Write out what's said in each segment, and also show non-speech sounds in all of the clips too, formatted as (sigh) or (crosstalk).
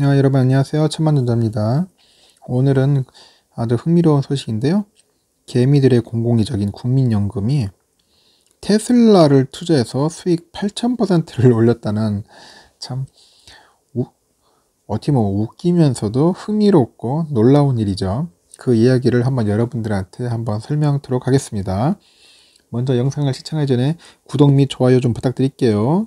네, 여러분 안녕하세요. 천만전자입니다. 오늘은 아주 흥미로운 소식인데요. 개미들의 공공이적인 국민연금이 테슬라를 투자해서 수익 8,000%를 올렸다는 참 우, 어떻게 보면 웃기면서도 흥미롭고 놀라운 일이죠. 그 이야기를 한번 여러분들한테 한번 설명하도록 하겠습니다. 먼저 영상을 시청하기 전에 구독 및 좋아요 좀 부탁드릴게요.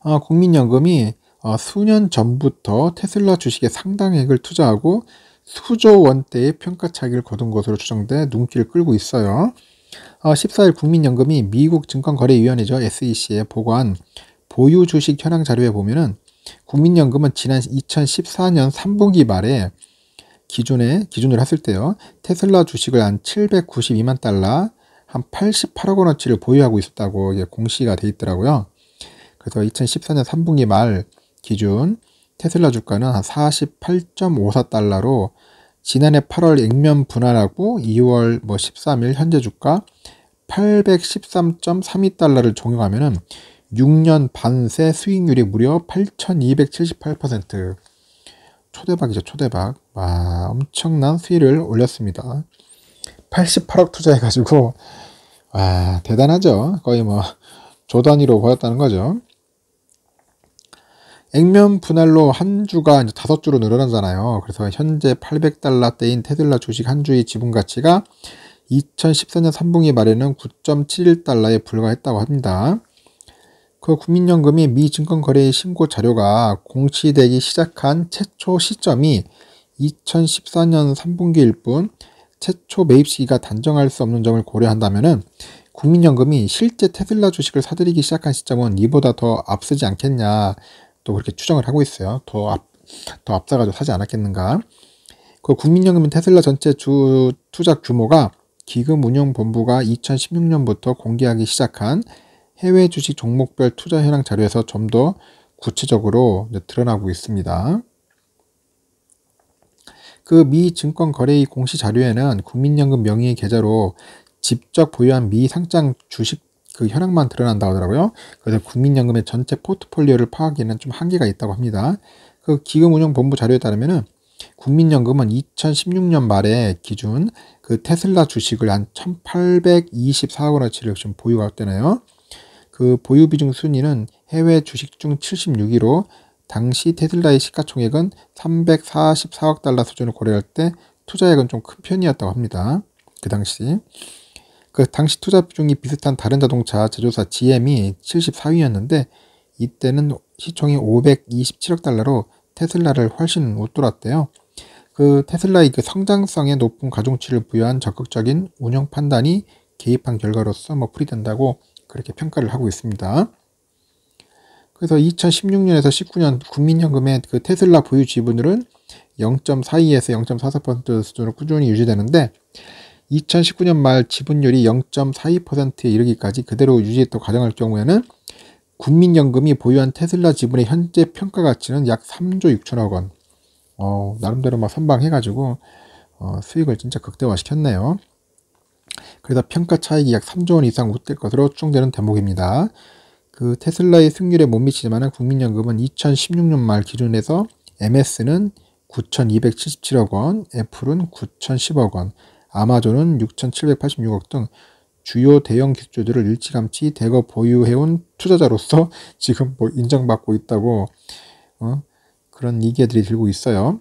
아, 국민연금이 어, 수년 전부터 테슬라 주식에 상당액을 투자하고 수조 원대의 평가차익을 거둔 것으로 추정돼 눈길을 끌고 있어요. 14일 어, 국민연금이 미국 증권거래위원회죠 SEC에 보관 보유 주식 현황 자료에 보면은 국민연금은 지난 2014년 3분기 말에 기준에 기준으로 했을 때요 테슬라 주식을 한 792만 달러 한 88억 원어치를 보유하고 있었다고 공시가 돼 있더라고요. 그래서 2014년 3분기 말 기준 테슬라 주가는 48.54달러로 지난해 8월 액면 분할하고 2월 뭐 13일 현재 주가 813.32달러를 종용하면 6년 반세 수익률이 무려 8,278% 초대박이죠 초대박 와 엄청난 수익을 올렸습니다 88억 투자해가지고 와 대단하죠 거의 뭐 조단위로 보였다는 거죠 액면 분할로 한 주가 이제 다섯 주로 늘어나잖아요. 그래서 현재 800달러대인 테슬라 주식 한 주의 지분 가치가 2014년 3분기 말에는 9.71달러에 불과했다고 합니다. 그 국민연금이 미 증권거래의 신고 자료가 공시되기 시작한 최초 시점이 2014년 3분기일 뿐 최초 매입 시기가 단정할 수 없는 점을 고려한다면 국민연금이 실제 테슬라 주식을 사들이기 시작한 시점은 이보다 더 앞서지 않겠냐 또 그렇게 추정을 하고 있어요. 더 앞, 더 앞서가지고 사지 않았겠는가. 그 국민연금은 테슬라 전체 주 투자 규모가 기금운용본부가 2016년부터 공개하기 시작한 해외 주식 종목별 투자 현황 자료에서 좀 더 구체적으로 드러나고 있습니다. 그 미증권거래의 공시 자료에는 국민연금 명의의 계좌로 직접 보유한 미 상장 주식 그 현황만 드러난다 하더라고요. 그래서 국민연금의 전체 포트폴리오를 파악하기에는 좀 한계가 있다고 합니다. 그 기금운용본부 자료에 따르면 국민연금은 2016년 말에 기준 그 테슬라 주식을 한 1,824억 원어치를 지금 보유가 되네요그 보유 비중 순위는 해외 주식 중 76위로 당시 테슬라의 시가총액은 344억 달러 수준을 고려할 때 투자액은 좀 큰 편이었다고 합니다. 그 당시 그 당시 투자 비중이 비슷한 다른 자동차 제조사 GM이 74위였는데 이때는 시총이 527억 달러로 테슬라를 훨씬 웃돌았대요. 그 테슬라의 그 성장성에 높은 가중치를 부여한 적극적인 운영 판단이 개입한 결과로서 뭐 풀이된다고 그렇게 평가를 하고 있습니다. 그래서 2016년에서 19년 국민연금의 그 테슬라 보유 지분율은 0.42에서 0.44% 수준으로 꾸준히 유지되는데 2019년 말 지분율이 0.42%에 이르기까지 그대로 유지했던 가정할 경우에는 국민연금이 보유한 테슬라 지분의 현재 평가 가치는 약 3조 6천억 원. 어, 나름대로 막 선방해가지고 어, 수익을 진짜 극대화시켰네요. 그래서 평가 차익이 약 3조 원 이상 웃될 것으로 추정되는 대목입니다. 그 테슬라의 승률에 못 미치지만 국민연금은 2016년 말 기준에서 MS는 9,277억 원, 애플은 9,010억 원, 아마존은 6,786억 등 주요 대형 기술주들을 일찌감치 대거 보유해온 투자자로서 (laughs) 지금 뭐 인정받고 있다고 어? 그런 얘기들이 들고 있어요.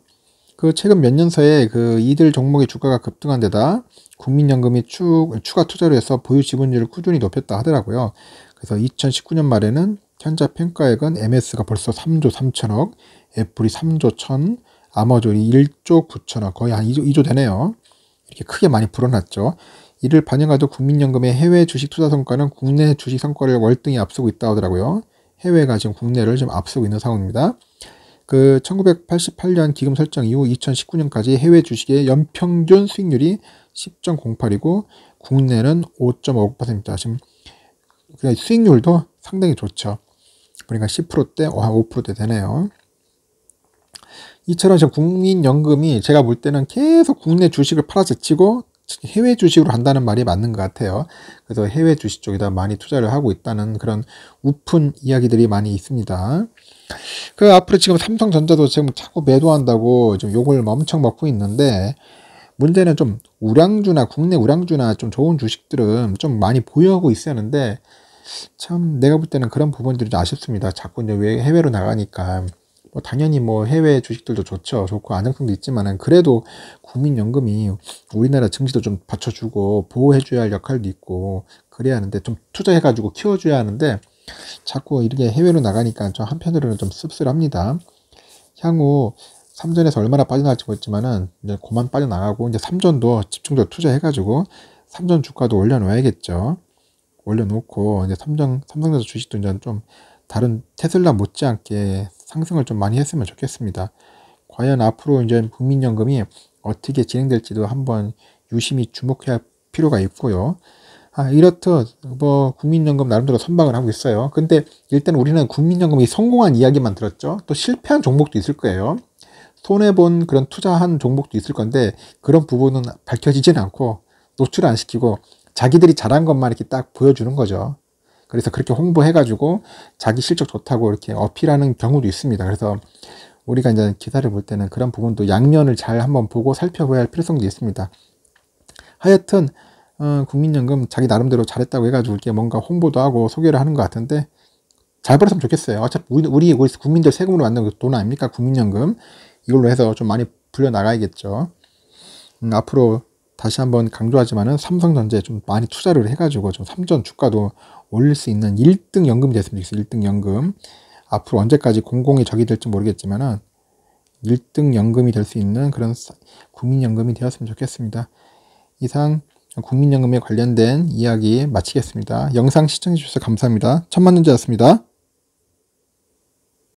그 최근 몇 년 사이에 그 이들 종목의 주가가 급등한 데다 국민연금이 추, 추가 투자를 해서 보유 지분율을 꾸준히 높였다 하더라고요. 그래서 2019년 말에는 현재 평가액은 MS가 벌써 3조 3천억, 애플이 3조 1천, 아마존이 1조 9천억, 거의 한 2조, 2조 되네요. 이렇게 크게 많이 불어났죠. 이를 반영하여 국민연금의 해외 주식 투자 성과는 국내 주식 성과를 월등히 앞서고 있다 하더라고요. 해외가 지금 국내를 좀 앞서고 있는 상황입니다. 그 1988년 기금 설정 이후 2019년까지 해외 주식의 연평균 수익률이 10.08이고 국내는 5.5%입니다. 지금 수익률도 상당히 좋죠. 그러니까 10%대, 5%대 어, 되네요. 이처럼 지금 국민연금이 제가 볼 때는 계속 국내 주식을 팔아 제치고 해외 주식으로 한다는 말이 맞는 것 같아요. 그래서 해외 주식 쪽에다 많이 투자를 하고 있다는 그런 우픈 이야기들이 많이 있습니다. 그 앞으로 지금 삼성전자도 지금 자꾸 매도한다고 지금 욕을 엄청 먹고 있는데 문제는 좀 우량주나 국내 우량주나 좀 좋은 주식들은 좀 많이 보유하고 있어야 하는데 참 내가 볼 때는 그런 부분들이 좀 아쉽습니다. 자꾸 이제 해외로 나가니까 뭐 당연히 뭐 해외 주식들도 좋죠. 좋고 안정성도 있지만은 그래도 국민연금이 우리나라 증시도 좀 받쳐주고 보호해줘야 할 역할도 있고 그래야 하는데 좀 투자해가지고 키워줘야 하는데 자꾸 이렇게 해외로 나가니까 저 한편으로는 좀 씁쓸합니다. 향후 삼전에서 얼마나 빠져나갈지 모르지만은 이제 고만 빠져나가고 이제 삼전도 집중적으로 투자해가지고 삼전 주가도 올려놓아야겠죠. 올려놓고 이제 삼전 삼성전자 주식도 이제 좀 다른 테슬라 못지않게 상승을 좀 많이 했으면 좋겠습니다. 과연 앞으로 이제 국민연금이 어떻게 진행될지도 한번 유심히 주목해야 할 필요가 있고요. 아, 이렇듯 뭐 국민연금 나름대로 선방을 하고 있어요. 근데 일단 우리는 국민연금이 성공한 이야기만 들었죠. 또 실패한 종목도 있을 거예요. 손해본 그런 투자한 종목도 있을 건데 그런 부분은 밝혀지진 않고 노출 안 시키고 자기들이 잘한 것만 이렇게 딱 보여주는 거죠. 그래서 그렇게 홍보해가지고 자기 실적 좋다고 이렇게 어필하는 경우도 있습니다. 그래서 우리가 이제 기사를 볼 때는 그런 부분도 양면을 잘 한번 보고 살펴봐야 할 필요성도 있습니다. 하여튼 어, 국민연금 자기 나름대로 잘했다고 해가지고 이렇게 뭔가 홍보도 하고 소개를 하는 것 같은데 잘 벌었으면 좋겠어요. 어차피 우리, 우리 국민들 세금으로 만든 돈 아닙니까? 국민연금 이걸로 해서 좀 많이 불려 나가야겠죠. 음, 앞으로 다시 한번 강조하지만은 삼성전자에 좀 많이 투자를 해가지고 좀 삼전 주가도 올릴 수 있는 1등 연금이 됐으면 좋겠어요. 1등 연금. 앞으로 언제까지 공공의 적이 될지 모르겠지만은 1등 연금이 될 수 있는 그런 국민연금이 되었으면 좋겠습니다. 이상 국민연금에 관련된 이야기 마치겠습니다. 영상 시청해주셔서 감사합니다. 천만년자였습니다.